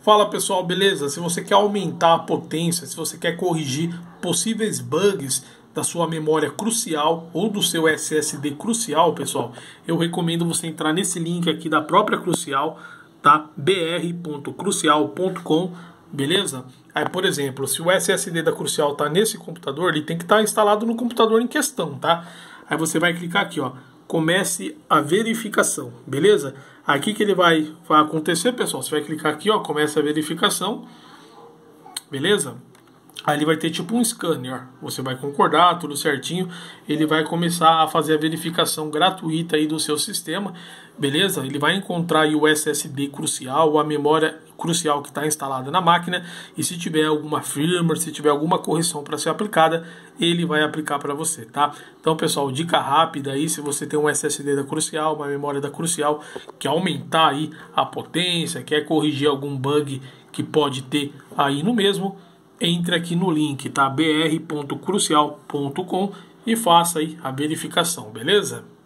Fala pessoal, beleza? Se você quer aumentar a potência, se você quer corrigir possíveis bugs da sua memória crucial ou do seu SSD crucial, pessoal, eu recomendo você entrar nesse link aqui da própria Crucial, tá? br.crucial.com, beleza? Aí, por exemplo, se o SSD da Crucial tá nesse computador, ele tem que estar tá instalado no computador em questão, tá? Aí você vai clicar aqui, ó, comece a verificação, beleza? Aqui que ele vai, vai acontecer, pessoal, você vai clicar aqui, ó, comece a verificação, beleza? Aí ele vai ter tipo um scanner. Você vai concordar, tudo certinho. Ele vai começar a fazer a verificação gratuita aí do seu sistema, beleza? Ele vai encontrar aí o SSD crucial, a memória crucial que está instalada na máquina. E se tiver alguma firmware, se tiver alguma correção para ser aplicada, ele vai aplicar para você, tá? Então, pessoal, dica rápida aí, se você tem um SSD da Crucial, uma memória da Crucial, quer aumentar aí a potência, quer corrigir algum bug que pode ter aí no mesmo, entre aqui no link, tá? br.crucial.com e faça aí a verificação, beleza?